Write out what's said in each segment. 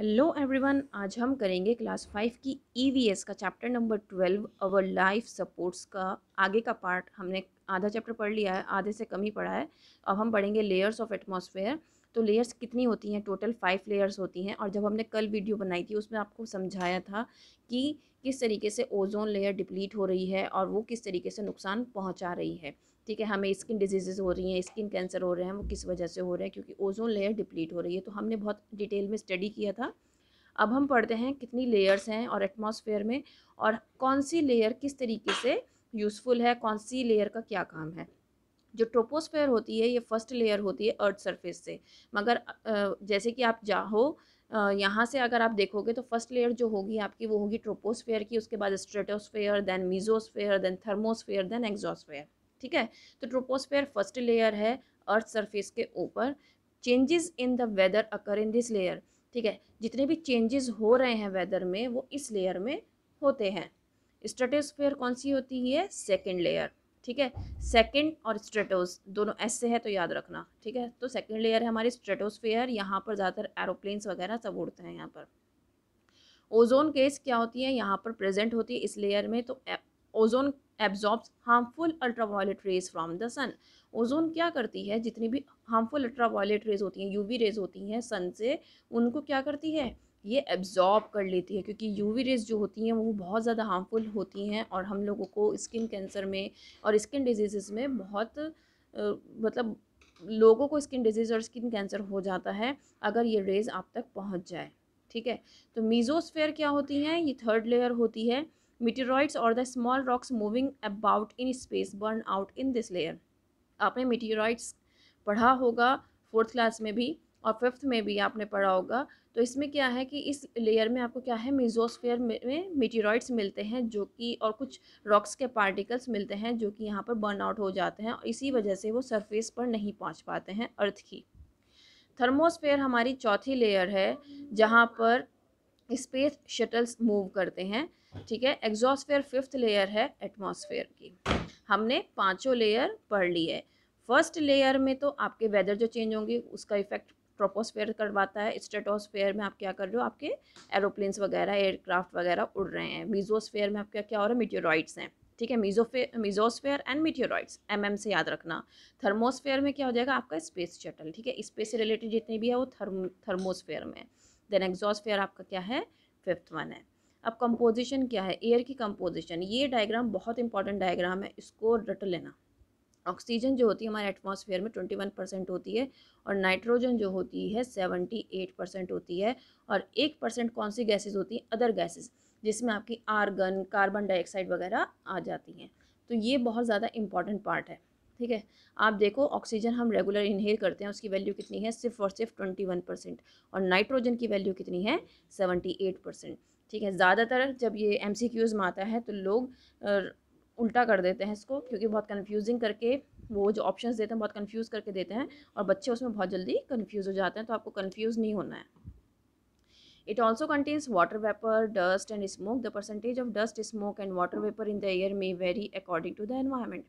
Hello everyone आज हम करेंगे क्लास फाइव की ईवीएस e का chapter number twelve our life supports का आगे का पार्ट हमने आधा चैप्टर पढ़ लिया है आधे से कम ही पढ़ा है अब हम पढ़ेंगे लेयर्स ऑफ एटमॉस्फेयर तो लेयर्स कितनी होती हैं टोटल फाइव लेयर्स होती हैं और जब हमने कल वीडियो बनाई थी उसमें आपको समझाया था कि किस तरीके से ओजोन लेयर डिप्लीट हो रही है और वो किस तरीके से नुकसान पहुँचा रही है ठीक है हमें स्किन डिजीजेज हो रही हैं स्किन कैंसर हो रहे हैं वो किस वजह से हो रहे हैं क्योंकि ओजोन लेयर डिप्लीट हो रही है तो हमने बहुत डिटेल में स्टडी किया था अब हम पढ़ते हैं कितनी लेयर्स हैं और एटमॉस्फेयर में और कौन सी लेयर किस तरीके से यूज़फुल है कौन सी लेयर का क्या काम है जो ट्रोपोस्फेयर होती है ये फर्स्ट लेयर होती है अर्थ सरफेस से मगर जैसे कि आप जाओ यहाँ से अगर आप देखोगे तो फर्स्ट लेयर जो होगी आपकी वो होगी ट्रोपोस्फेयर की उसके बाद stratosphere then mesosphere then thermosphere then exosphere ठीक है तो ट्रोपोस्फेयर फर्स्ट लेयर है अर्थ सरफेस के ऊपर changes in the weather occur in this layer ठीक है जितने भी चेंजेस हो रहे हैं वेदर में वो इस लेयर में होते हैं स्ट्रेटोस्फेयर कौन सी होती है सेकेंड लेयर ठीक है सेकेंड और स्ट्रेटोस दोनों ऐसे है तो याद रखना ठीक है तो सेकेंड लेयर है हमारी स्ट्रेटोस्फेयर यहाँ पर ज़्यादातर एरोप्लेन्स वगैरह सब उड़ते हैं यहाँ पर ओजोन केस क्या होती है यहाँ पर प्रेजेंट होती है इस लेयर में तो ozone absorb harmful ultraviolet rays from the sun ozone क्या करती है जितनी भी हार्मफुल अल्ट्रावायलेट रेज होती हैं यूवी रेज होती हैं सन से उनको क्या करती है ये एब्जॉर्ब कर लेती है क्योंकि यूवी रेज जो होती हैं वो बहुत ज़्यादा हार्मफुल होती हैं और हम लोगों को स्किन कैंसर में और स्किन डिजीज़ में बहुत मतलब लोगों को स्किन डिजीज़ और स्किन कैंसर हो जाता है अगर ये रेज आप तक पहुंच जाए ठीक है तो मीजोस्फेयर क्या होती हैं ये थर्ड लेयर होती है meteoroids और the small rocks moving about in space burn out in this layer आपने meteoroids पढ़ा होगा फोर्थ क्लास में भी और फिफ्थ में भी आपने पढ़ा होगा तो इसमें क्या है कि इस लेयर में आपको क्या है मिजोस्फेयर में मिटीरॉइड्स मिलते हैं जो कि और कुछ रॉक्स के पार्टिकल्स मिलते हैं जो कि यहाँ पर बर्न आउट हो जाते हैं और इसी वजह से वो सरफेस पर नहीं पहुँच पाते हैं अर्थ की थर्मोस्फेयर हमारी चौथी लेयर है जहाँ पर स्पेस शटल्स मूव करते हैं ठीक है एग्जॉस्फेयर फिफ्थ लेयर है एटमॉस्फेयर की हमने पांचों लेयर पढ़ ली है फर्स्ट लेयर में तो आपके वेदर जो चेंज होंगे उसका इफेक्ट ट्रोपोस्फेयर करवाता है स्टेटोस्फेयर में आप क्या कर रहे हो आपके एरोप्लेन्स वगैरह एयरक्राफ्ट वगैरह उड़ रहे हैं मीजोस्फेयर में आपका क्या हो रहा है मीटियोराइड्स हैं ठीक है मीजोफे मीजोस्फेयर एंड मीटियोराइड्स एमएम से याद रखना थर्मोस्फेयर में क्या हो जाएगा आपका स्पेस शटल ठीक है स्पेस से रिलेटेड जितनी भी है वो थर्म थर्मोस्फेयर में देन एग्जॉस्फेयर आपका क्या है फिफ्थ वन है अब कंपोजिशन क्या है एयर की कंपोजिशन ये डायग्राम बहुत इंपॉर्टेंट डायग्राम है इसको रट लेना ऑक्सीजन जो होती है हमारे एटमॉस्फेयर में ट्वेंटी वन परसेंट होती है और नाइट्रोजन जो होती है सेवेंटी एट परसेंट होती है और एक परसेंट कौन सी गैसेज होती हैं अदर गैसेज जिसमें आपकी आर्गन कार्बन डाइऑक्साइड वगैरह आ जाती हैं तो ये बहुत ज़्यादा इंपॉर्टेंट पार्ट है ठीक है आप देखो ऑक्सीजन हम रेगुलर इनहेल करते हैं उसकी वैल्यू कितनी है सिर्फ और सिर्फ ट्वेंटी वन परसेंट और नाइट्रोजन की वैल्यू कितनी है सेवेंटी एट परसेंट ठीक है ज़्यादातर जब ये एम सी क्यूज़ में आता है तो लोग उल्टा कर देते हैं इसको क्योंकि बहुत कन्फ्यूजिंग करके वो जो ऑप्शंस देते हैं बहुत कन्फ्यूज करके देते हैं और बच्चे उसमें बहुत जल्दी कन्फ्यूज हो जाते हैं तो आपको कन्फ्यूज नहीं होना है it also contains water vapour dust and smoke the percentage of dust smoke and water vapour in the air may vary according to the environment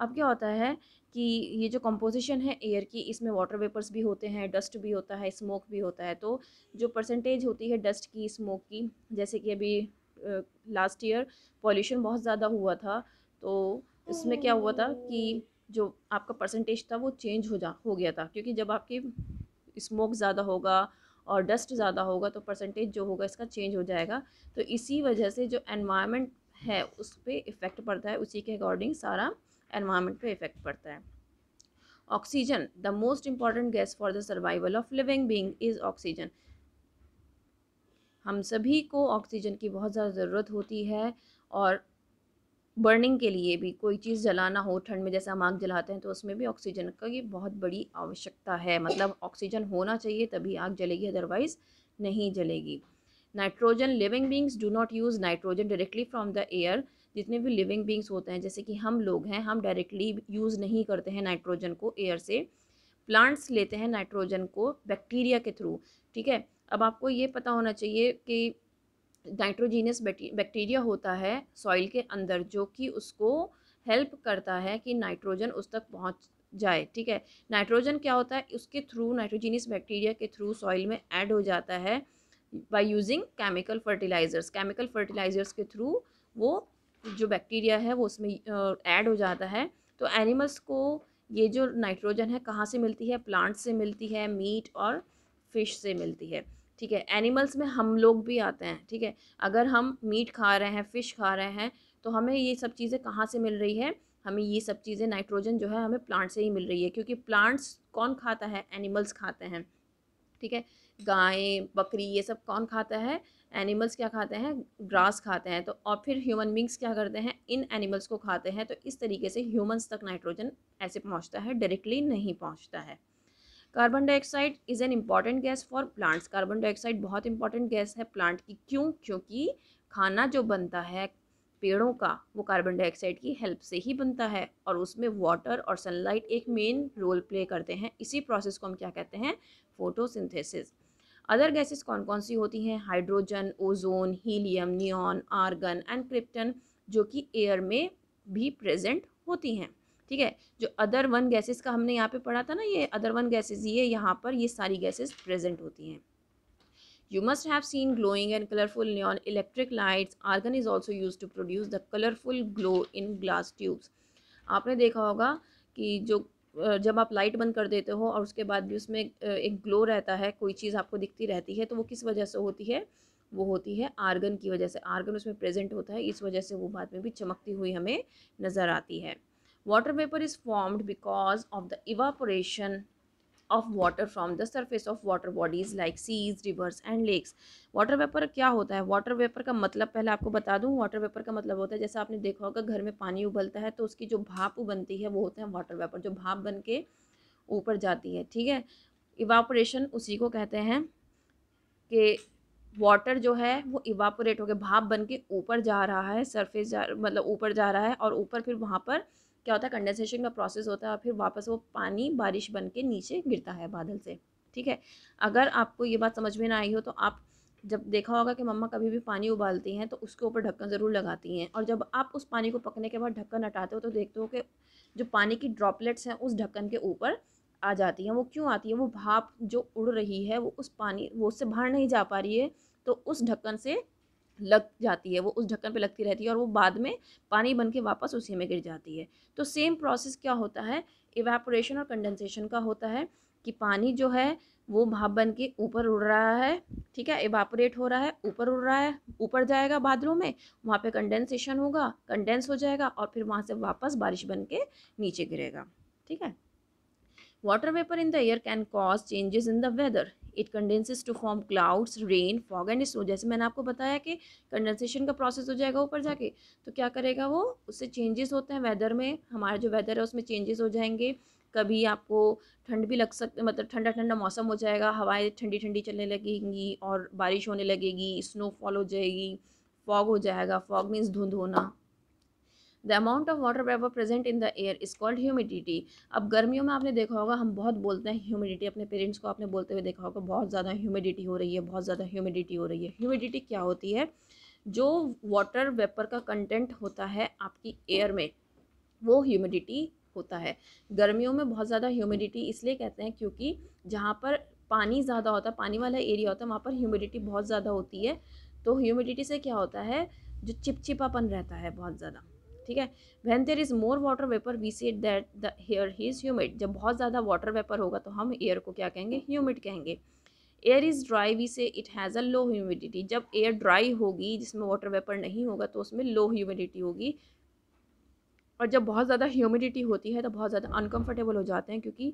अब क्या होता है कि ये जो कंपोजिशन है एयर की इसमें वाटर वेपर्स भी होते हैं डस्ट भी होता है स्मोक भी होता है तो जो परसेंटेज होती है डस्ट की स्मोक की जैसे कि अभी लास्ट ईयर पॉल्यूशन बहुत ज़्यादा हुआ था तो इसमें क्या हुआ था कि जो आपका परसेंटेज था वो चेंज हो जा हो गया था क्योंकि जब आपकी स्मोक ज़्यादा होगा और डस्ट ज़्यादा होगा तो परसेंटेज जो होगा इसका चेंज हो जाएगा तो इसी वजह से जो एनवायरनमेंट है उस पर इफ़ेक्ट पड़ता है उसी के अकॉर्डिंग सारा एनवायरमेंट पे इफेक्ट पड़ता है oxygen the most important gas for the survival of living being is oxygen हम सभी को ऑक्सीजन की बहुत ज़्यादा ज़रूरत होती है और बर्निंग के लिए भी कोई चीज़ जलाना हो ठंड में जैसे हम आग जलाते हैं तो उसमें भी ऑक्सीजन का ये बहुत बड़ी आवश्यकता है मतलब ऑक्सीजन होना चाहिए तभी आग जलेगी अदरवाइज़ नहीं जलेगी nitrogen living beings do not use nitrogen directly from the air जितने भी लिविंग बींग्स होते हैं जैसे कि हम लोग हैं हम डायरेक्टली यूज़ नहीं करते हैं नाइट्रोजन को एयर से प्लांट्स लेते हैं नाइट्रोजन को बैक्टीरिया के थ्रू ठीक है अब आपको ये पता होना चाहिए कि नाइट्रोजीनियस बैक्टीरिया होता है सॉइल के अंदर जो कि उसको हेल्प करता है कि नाइट्रोजन उस तक पहुंच जाए ठीक है नाइट्रोजन क्या होता है उसके थ्रू नाइट्रोजीनियस बैक्टीरिया के थ्रू सॉइल में ऐड हो जाता है by using chemical fertilisers chemical fertilisers के थ्रू वो जो बैक्टीरिया है वो उसमें ऐड हो जाता है तो एनिमल्स को ये जो नाइट्रोजन है कहाँ से मिलती है प्लांट से मिलती है मीट और फिश से मिलती है ठीक है एनिमल्स में हम लोग भी आते हैं ठीक है अगर हम मीट खा रहे हैं फ़िश खा रहे हैं तो हमें ये सब चीज़ें कहाँ से मिल रही है हमें ये सब चीज़ें नाइट्रोजन जो है हमें प्लांट से ही मिल रही है क्योंकि प्लांट्स कौन खाता है एनिमल्स खाते हैं ठीक है गाय बकरी ये सब कौन खाता है एनिमल्स क्या खाते हैं ग्रास खाते हैं तो और फिर ह्यूमन बींग्स क्या करते हैं इन एनिमल्स को खाते हैं तो इस तरीके से ह्यूमन्स तक नाइट्रोजन ऐसे पहुंचता है डायरेक्टली नहीं पहुंचता है carbon dioxide is an important gas for plants carbon dioxide बहुत इंपॉर्टेंट गैस है प्लांट की क्यों क्योंकि खाना जो बनता है पेड़ों का वो कार्बन डाइऑक्साइड की हेल्प से ही बनता है और उसमें वाटर और सनलाइट एक मेन रोल प्ले करते हैं इसी प्रोसेस को हम क्या कहते हैं फोटोसिंथेसिस अदर गैसेस कौन कौन सी होती हैं hydrogen ozone helium neon argon and krypton जो कि एयर में भी प्रेजेंट होती हैं ठीक है जो अदर वन गैसेस का हमने यहाँ पे पढ़ा था ना ये अदर वन गैसेस ये यहाँ पर ये सारी गैसेस प्रेजेंट होती हैं you must have seen glowing and colourful neon electric lights argon is also use to produce the colourful glow in glass tubes आपने देखा होगा कि जो जब आप लाइट बंद कर देते हो और उसके बाद भी उसमें एक ग्लो रहता है कोई चीज़ आपको दिखती रहती है तो वो किस वजह से होती है वो होती है आर्गन की वजह से आर्गन उसमें प्रेजेंट होता है इस वजह से वो बाद में भी चमकती हुई हमें नज़र आती है water vapour is formed because of the evaporation of water from the surface of water bodies like seas rivers and lakes water vapour क्या होता है वाटर वेपर का मतलब पहले आपको बता दूँ वाटर वेपर का मतलब होता है जैसे आपने देखा होगा घर में पानी उबलता है तो उसकी जो भाप बनती है वो होते हैं वाटर वेपर जो भाप बन के ऊपर जाती है ठीक है इवापोरेशन उसी को कहते हैं कि वाटर जो है वो इवापोरेट होकर भाप बन के ऊपर जा रहा है सरफेस जा मतलब ऊपर जा रहा है और ऊपर फिर वहाँ पर क्या होता है कंडेंसेशन का प्रोसेस होता है फिर वापस वो पानी बारिश बन के नीचे गिरता है बादल से ठीक है अगर आपको ये बात समझ में ना आई हो तो आप जब देखा होगा कि मम्मा कभी भी पानी उबालती हैं तो उसके ऊपर ढक्कन ज़रूर लगाती हैं और जब आप उस पानी को पकने के बाद ढक्कन हटाते हो तो देखते हो कि जो पानी की ड्रॉपलेट्स हैं उस ढक्कन के ऊपर आ जाती हैं वो क्यों आती है वो भाप जो उड़ रही है वो उस पानी वो उससे बाहर नहीं जा पा रही है तो उस ढक्कन से लग जाती है वो उस ढक्कन पे लगती रहती है और वो बाद में पानी बन के वापस उसी में गिर जाती है तो सेम प्रोसेस क्या होता है इवेपोरेशन और कंडेंसेशन का होता है कि पानी जो है वो भाप बन के ऊपर उड़ रहा है ठीक है इवापोरेट हो रहा है ऊपर उड़ रहा है ऊपर जाएगा बादलों में वहाँ पे कंडेंसेशन होगा कंडेंस हो जाएगा और फिर वहाँ से वापस बारिश बन के नीचे गिरेगा ठीक है water vapour in the air can cause changes in the weather it condenses to form clouds rain fog and snow जैसे मैंने आपको बताया कि कंडेंसेशन का प्रोसेस हो जाएगा ऊपर जाके तो क्या करेगा वो उससे चेंजेस होते हैं वेदर में हमारा जो वेदर है उसमें चेंजेस हो जाएंगे कभी आपको ठंड भी लग सकते मतलब ठंडा ठंडा मौसम हो जाएगा हवाएं ठंडी ठंडी चलने लगेंगी और बारिश होने लगेगी स्नोफॉल हो जाएगी फॉग हो जाएगा फॉग मीन्स धुंध होना the amount of water vapour present in the air is called humidity अब गर्मियों में आपने देखा होगा हम बहुत बोलते हैं ह्यूमिडिटी अपने पेरेंट्स को आपने बोलते हुए देखा होगा बहुत ज़्यादा ह्यूमिडिटी हो रही है बहुत ज़्यादा ह्यूमिडिटी हो रही है ह्यूमिडिटी क्या होती है जो वाटर वेपर का कंटेंट होता है आपकी एयर में वो ह्यूमिडिटी होता है गर्मियों में बहुत ज़्यादा ह्यूमिडिटी इसलिए कहते हैं क्योंकि जहाँ पर पानी ज़्यादा होता है पानी वाला एरिया होता है वहाँ पर ह्यूमिडिटी बहुत ज़्यादा होती है तो ह्यूमिडिटी से क्या होता है जो चिपचिपापन रहता है बहुत ज़्यादा ठीक है when there is more water vapour we say that the air is humid जब बहुत ज़्यादा वाटर वेपर होगा तो हम एयर को क्या कहेंगे ह्यूमिड कहेंगे air is dry we say it has a low humidity जब एयर ड्राई होगी जिसमें वाटर वेपर नहीं होगा तो उसमें लो ह्यूमिडिटी होगी और जब बहुत ज़्यादा ह्यूमिडिटी होती है तो बहुत ज़्यादा अनकम्फर्टेबल हो जाते हैं क्योंकि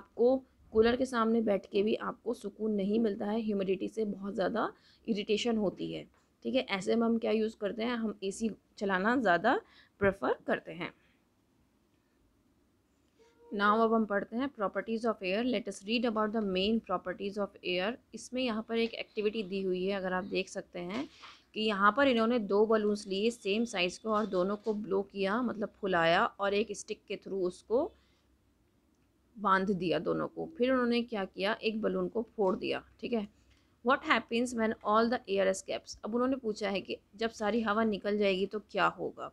आपको कूलर के सामने बैठ के भी आपको सुकून नहीं मिलता है ह्यूमिडिटी से बहुत ज़्यादा इरीटेशन होती है ठीक है ऐसे में हम क्या यूज़ करते हैं हम एसी चलाना ज़्यादा प्रेफर करते हैं नाउ अब हम पढ़ते हैं properties of air let us read about the main properties of air इसमें यहाँ पर एक एक्टिविटी दी हुई है अगर आप देख सकते हैं कि यहाँ पर इन्होंने दो बलून्स लिए सेम साइज़ को और दोनों को ब्लो किया मतलब फुलाया और एक स्टिक के थ्रू उसको बांध दिया दोनों को फिर उन्होंने क्या किया एक बलून को फोड़ दिया ठीक है what happens when all the air escapes अब उन्होंने पूछा है कि जब सारी हवा निकल जाएगी तो क्या होगा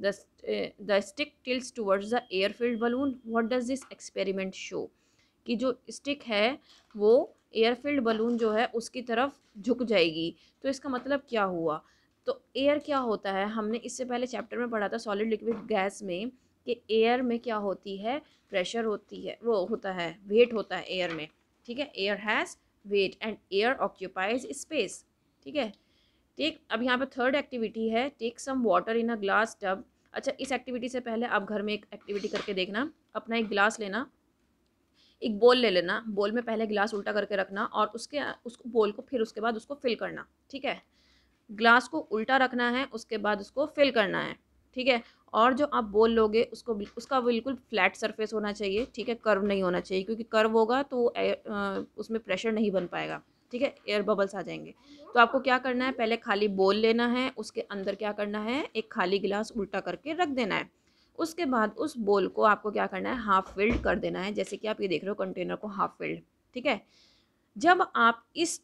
the stick tilts towards the air filled balloon what does this experiment show कि जो स्टिक है वो एयरफील्ड बलून जो है उसकी तरफ झुक जाएगी तो इसका मतलब क्या हुआ तो एयर क्या होता है हमने इससे पहले चैप्टर में पढ़ा था सॉलिड लिक्विड गैस में कि एयर में क्या होती है प्रेशर होती है वो होता है वेट होता है एयर में ठीक है air has weight and air occupies space ठीक है टेक अब यहाँ पे थर्ड एक्टिविटी है take some water in a glass tub अच्छा इस एक्टिविटी से पहले आप घर में एक एक्टिविटी करके देखना अपना एक गिलास लेना एक बोल ले लेना बोल में पहले गिलास उल्टा करके रखना और उसके उसको बोल को फिर उसके बाद उसको फिल करना ठीक है ग्लास को उल्टा रखना है उसके बाद उसको फिल करना है ठीक है और जो आप बोल लोगे उसको उसका बिल्कुल फ्लैट सरफेस होना चाहिए ठीक है कर्व नहीं होना चाहिए क्योंकि कर्व होगा तो एर, उसमें प्रेशर नहीं बन पाएगा ठीक है एयर बबल्स आ जाएंगे तो आपको क्या करना है पहले खाली बोल लेना है उसके अंदर क्या करना है एक खाली गिलास उल्टा करके रख देना है उसके बाद उस बोल को आपको क्या करना है हाफ़ फिल्ड कर देना है जैसे कि आप ये देख रहे हो कंटेनर को हाफ़ फिल्ड ठीक है जब आप इस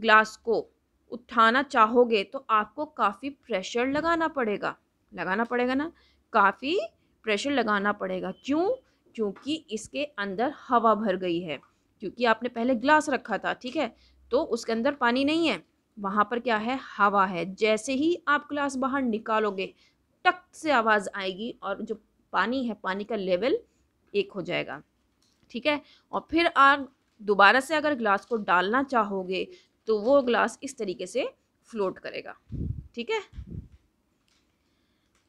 ग्लास को उठाना चाहोगे तो आपको काफ़ी प्रेशर लगाना पड़ेगा लगाना पड़ेगा ना काफ़ी प्रेशर लगाना पड़ेगा क्यों क्योंकि इसके अंदर हवा भर गई है क्योंकि आपने पहले ग्लास रखा था ठीक है तो उसके अंदर पानी नहीं है वहाँ पर क्या है हवा है जैसे ही आप ग्लास बाहर निकालोगे टक से आवाज़ आएगी और जो पानी है पानी का लेवल एक हो जाएगा ठीक है और फिर आप दोबारा से अगर ग्लास को डालना चाहोगे तो वो ग्लास इस तरीके से फ्लोट करेगा ठीक है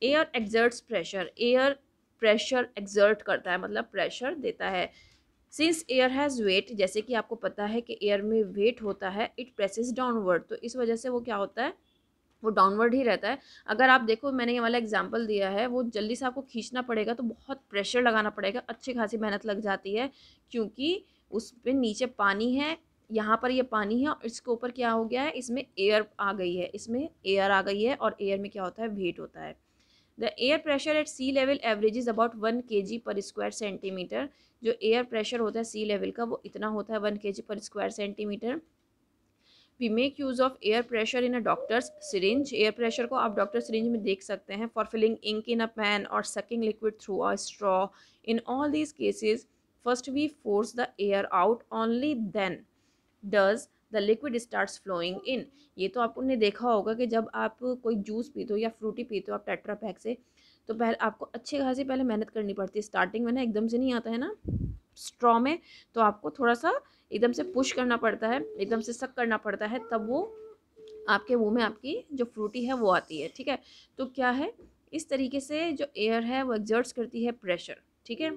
air exerts pressure air pressure exert करता है मतलब प्रेशर देता है सिंस एयर हैज़ वेट जैसे कि आपको पता है कि एयर में वेट होता है इट प्रेसिस डाउनवर्ड तो इस वजह से वो क्या होता है वो डाउनवर्ड ही रहता है अगर आप देखो मैंने ये वाला एग्जाम्पल दिया है वो जल्दी से आपको खींचना पड़ेगा तो बहुत प्रेशर लगाना पड़ेगा अच्छी खासी मेहनत लग जाती है क्योंकि उस पर नीचे पानी है यहाँ पर ये पानी है और इसके ऊपर क्या हो गया है इसमें एयर आ गई है इसमें एयर आ गई है और एयर में क्या होता है वेट होता है the air pressure at sea level average is about one K G per square centimetre जो एयर प्रेशर होता है सी लेवल का वो इतना होता है one K G per square centimetre we make use of air pressure in a doctor's syringe air pressure को आप डॉक्टर सिरिंज में देख सकते हैं for filling ink in a pen और sucking liquid through a straw in all these cases first we force the air out only then does the liquid start flowing in ये तो आपने देखा होगा कि जब आप कोई जूस पीते हो या फ्रूटी पीते हो आप टेट्रा पैक से तो पहले आपको अच्छे खासे पहले मेहनत करनी पड़ती है स्टार्टिंग में ना एकदम से नहीं आता है ना स्ट्रॉ में तो आपको थोड़ा सा एकदम से पुश करना पड़ता है एकदम से सक करना पड़ता है तब वो आपके मुंह में आपकी जो फ्रूटी है वो आती है ठीक है तो क्या है इस तरीके से जो एयर है वो एग्जर्ट्स करती है प्रेशर ठीक है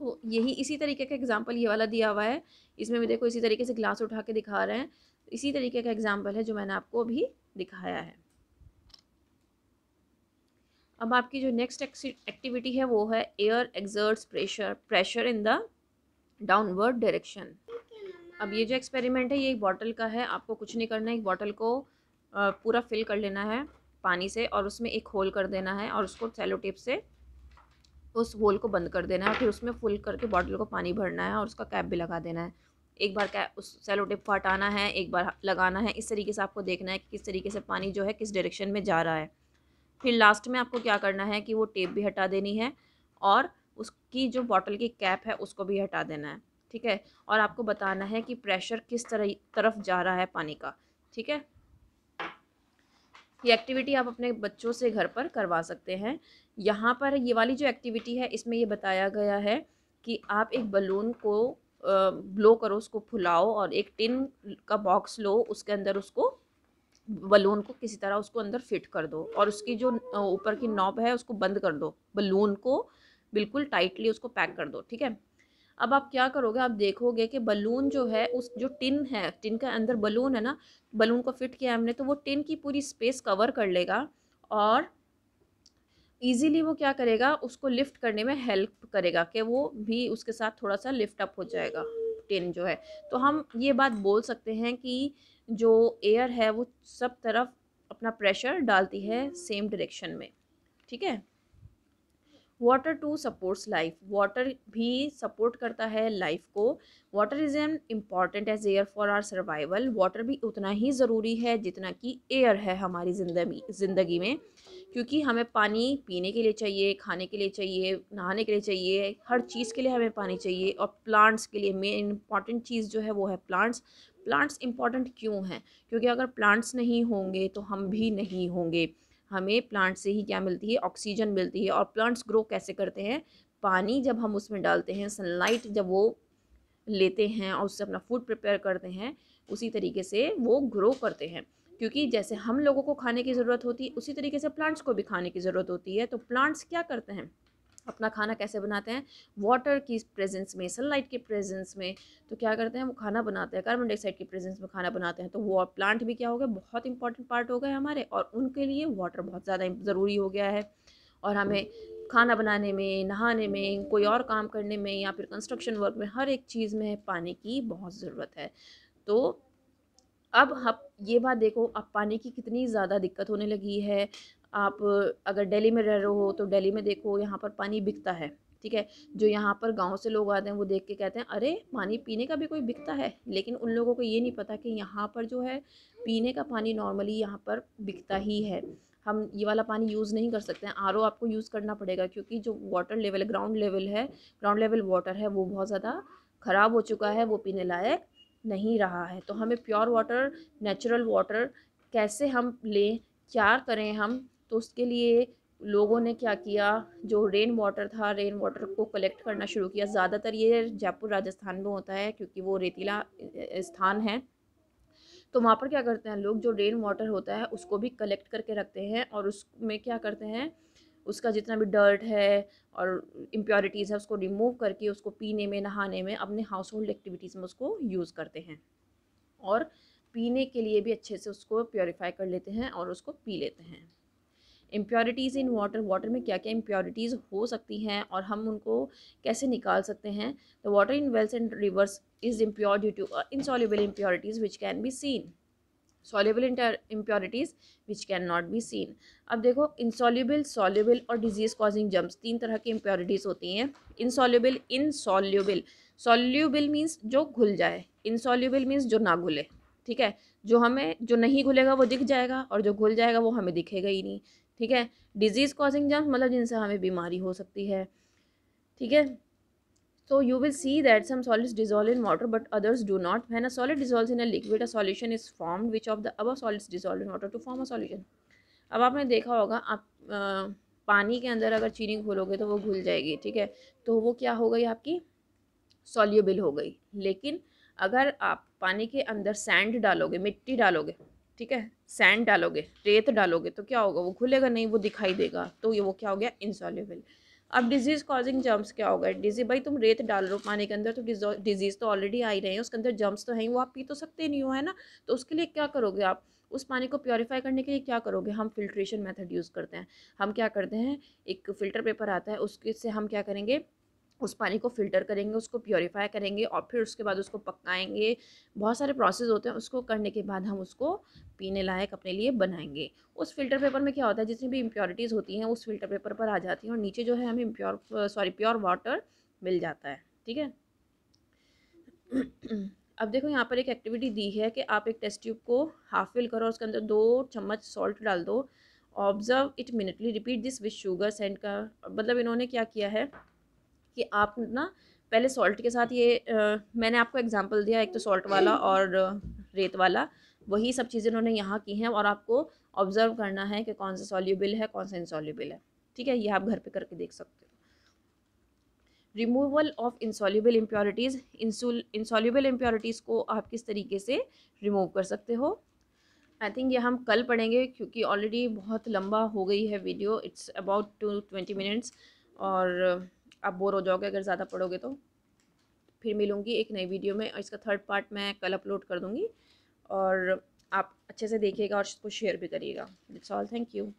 तो यही इसी तरीके का एग्जाम्पल ये वाला दिया हुआ है इसमें भी देखो इसी तरीके से ग्लास उठा के दिखा रहे हैं इसी तरीके का एग्जाम्पल है जो मैंने आपको अभी दिखाया है अब आपकी जो नेक्स्ट एक्टिविटी है वो है air exerts pressure pressure in the downward direction अब ये जो एक्सपेरिमेंट है ये एक बॉटल का है आपको कुछ नहीं करना है एक बॉटल को पूरा फिल कर लेना है पानी से और उसमें एक होल कर देना है और उसको सेलो टेप से उस होल को बंद कर देना है फिर उसमें फुल करके बॉटल को पानी भरना है और उसका कैप भी लगा देना है एक बार क्या उस सेलो टेप को हटाना है एक बार लगाना है इस तरीके से आपको देखना है कि किस तरीके से पानी जो है किस डायरेक्शन में जा रहा है फिर लास्ट में आपको क्या करना है कि वो टेप भी हटा देनी है और उसकी जो बॉटल की कैप है उसको भी हटा देना है ठीक है और आपको बताना है कि प्रेशर किस तरह तरफ जा रहा है पानी का ठीक है ये एक्टिविटी आप अपने बच्चों से घर पर करवा सकते हैं यहाँ पर ये वाली जो एक्टिविटी है इसमें ये बताया गया है कि आप एक बलून को ब्लो करो उसको फुलाओ और एक टिन का बॉक्स लो उसके अंदर उसको बलून को किसी तरह उसको अंदर फिट कर दो और उसकी जो ऊपर की नॉब है उसको बंद कर दो बलून को बिल्कुल टाइटली उसको पैक कर दो ठीक है अब आप क्या करोगे आप देखोगे कि बलून जो है उस जो टिन है टिन के अंदर बलून है ना बलून को फिट किया हमने तो वो टिन की पूरी स्पेस कवर कर लेगा और ईजीली वो क्या करेगा उसको लिफ्ट करने में हेल्प करेगा कि वो भी उसके साथ थोड़ा सा लिफ्ट अप हो जाएगा टिन जो है तो हम ये बात बोल सकते हैं कि जो एयर है वो सब तरफ अपना प्रेशर डालती है सेम डायरेक्शन में ठीक है water too supports life water भी सपोर्ट करता है लाइफ को water is an important as air for our survival water भी उतना ही ज़रूरी है जितना कि एयर है हमारी जिंदगी जिंदगी में क्योंकि हमें पानी पीने के लिए चाहिए खाने के लिए चाहिए नहाने के लिए चाहिए हर चीज़ के लिए हमें पानी चाहिए और प्लांट्स के लिए मेन इंपॉर्टेंट चीज़ जो है वो है प्लांट्स प्लांट्स इम्पॉर्टेंट क्यों हैं क्योंकि अगर प्लांट्स नहीं होंगे तो हम भी नहीं होंगे हमें प्लांट से ही क्या मिलती है ऑक्सीजन मिलती है और प्लांट्स ग्रो कैसे करते हैं पानी जब हम उसमें डालते हैं सनलाइट जब वो लेते हैं और उससे अपना फूड प्रिपेयर करते हैं उसी तरीके से वो ग्रो करते हैं क्योंकि जैसे हम लोगों को खाने की ज़रूरत होती है उसी तरीके से प्लांट्स को भी खाने की ज़रूरत होती है तो प्लांट्स क्या करते हैं अपना खाना कैसे बनाते हैं वाटर की प्रेजेंस में सनलाइट के प्रेजेंस में तो क्या करते हैं वो खाना बनाते हैं कार्बन डाइऑक्साइड के प्रेजेंस में खाना बनाते हैं तो वो प्लांट भी क्या हो गया बहुत इंपॉर्टेंट पार्ट हो गए हमारे और उनके लिए वाटर बहुत ज़्यादा ज़रूरी हो गया है और हमें खाना बनाने में नहाने में कोई और काम करने में या फिर कंस्ट्रक्शन वर्क में हर एक चीज़ में पानी की बहुत ज़रूरत है तो अब हम ये बात देखो अब पानी की कितनी ज़्यादा दिक्कत होने लगी है आप अगर दिल्ली में रह रहे हो तो दिल्ली में देखो यहाँ पर पानी बिकता है ठीक है जो यहाँ पर गांव से लोग आते हैं वो देख के कहते हैं अरे पानी पीने का भी कोई बिकता है लेकिन उन लोगों को ये नहीं पता कि यहाँ पर जो है पीने का पानी नॉर्मली यहाँ पर बिकता ही है हम ये वाला पानी यूज़ नहीं कर सकते हैं आर आपको यूज़ करना पड़ेगा क्योंकि जो वाटर लेवल ग्राउंड लेवल है ग्राउंड लेवल वाटर है वो बहुत ज़्यादा ख़राब हो चुका है वो पीने लायक नहीं रहा है तो हमें प्योर वाटर नेचुरल वाटर कैसे हम लें क्या करें हम तो उसके लिए लोगों ने क्या किया जो रेन वाटर था रेन वाटर को कलेक्ट करना शुरू किया ज़्यादातर ये जयपुर राजस्थान में होता है क्योंकि वो रेतीला स्थान है तो वहाँ पर क्या करते हैं लोग जो रेन वाटर होता है उसको भी कलेक्ट करके रखते हैं और उसमें क्या करते हैं उसका जितना भी डर्ट है और इम्प्योरिटीज़ है उसको रिमूव करके उसको पीने में नहाने में अपने हाउस होल्ड एक्टिविटीज़ में उसको यूज़ करते हैं और पीने के लिए भी अच्छे से उसको प्योरीफाई कर लेते हैं और उसको पी लेते हैं इम्प्योरिटीज़ इन वाटर वाटर में क्या क्या इम्प्योरिटीज़ हो सकती हैं और हम उनको कैसे निकाल सकते हैं the water in wells and rivers is impure due to insoluble impurities which can be seen soluble impurities which can not be seen अब देखो इंसॉल्यूबल सॉल्यूबल और डिजीज़ कॉजिंग जम्प्स तीन तरह की इम्प्योरिटीज़ होती हैं इनसॉल्यूबल इनसॉल्यूबल सॉल्यूबल मीन्स जो घुल जाए इनसॉल्यूबल मीन्स जो ना घुले ठीक है जो हमें जो नहीं घुलेगा वो दिख जाएगा और जो घुल जाएगा वो हमें दिखेगा ही नहीं ठीक है डिजीज़ कॉजिंग जम्प मतलब जिनसे हमें बीमारी हो सकती है ठीक है So you will see that some solids dissolve in water but others do not. When a solid dissolves in a liquid, a solution is formed. Which of the above solids dissolve in water to form a solution? अब आपने देखा होगा आप आ, पानी के अंदर अगर चीनी घोलोगे तो वो घुल जाएगी ठीक है तो वो क्या हो गई आपकी सॉल्यूबल हो गई लेकिन अगर आप पानी के अंदर सैंड डालोगे मिट्टी डालोगे ठीक है सैंड डालोगे रेत डालोगे तो क्या होगा वो घुलेगा नहीं वो दिखाई देगा तो ये वो क्या हो गया इनसॉल्यूबल अब डिजीज़ कॉजिंग जर्म्स क्या होगा डिजीज भाई तुम रेत डाल रहे हो पानी के अंदर तो डिजीज़ तो ऑलरेडी आ ही रहे हैं उसके अंदर जर्म्स तो हैं वो आप पी तो सकते नहीं हो है ना तो उसके लिए क्या करोगे आप उस पानी को प्योरीफाई करने के लिए क्या करोगे हम फिल्ट्रेशन मेथड यूज़ करते हैं हम क्या करते हैं एक फ़िल्टर पेपर आता है उसके से हम क्या करेंगे उस पानी को फ़िल्टर करेंगे उसको प्योरीफाई करेंगे और फिर उसके बाद उसको पकाएंगे बहुत सारे प्रोसेस होते हैं उसको करने के बाद हम उसको पीने लायक अपने लिए बनाएंगे उस फिल्टर पेपर में क्या होता है जितनी भी इम्प्योरिटीज़ होती हैं उस फिल्टर पेपर पर आ जाती हैं और नीचे जो है हमें प्योर सॉरी प्योर वाटर मिल जाता है ठीक है अब देखो यहाँ पर एक एक्टिविटी दी है कि आप एक टेस्ट ट्यूब को हाफ फिल करो उसके अंदर दो चम्मच सॉल्ट डाल दो observe it minutely repeat this with sugar sand का मतलब इन्होंने क्या किया है कि आप ना पहले सॉल्ट के साथ ये आ, मैंने आपको एग्जांपल दिया एक तो सॉल्ट वाला और रेत वाला वही सब चीज़ें उन्होंने यहाँ की हैं और आपको ऑब्ज़र्व करना है कि कौन सा सॉल्यूबल है कौन सा इंसॉल्यूबल है ठीक है ये आप घर पे करके देख सकते हो removal of insoluble impurities insoluble impurities को आप किस तरीके से रिमूव कर सकते हो आई थिंक ये हम कल पढ़ेंगे क्योंकि ऑलरेडी बहुत लंबा हो गई है video it's about two twenty minutes और आप बोर हो जाओगे अगर ज़्यादा पढ़ोगे तो फिर मिलूँगी एक नई वीडियो में और इसका थर्ड पार्ट मैं कल अपलोड कर दूँगी और आप अच्छे से देखिएगा और इसको शेयर भी करिएगा इट्स ऑल थैंक यू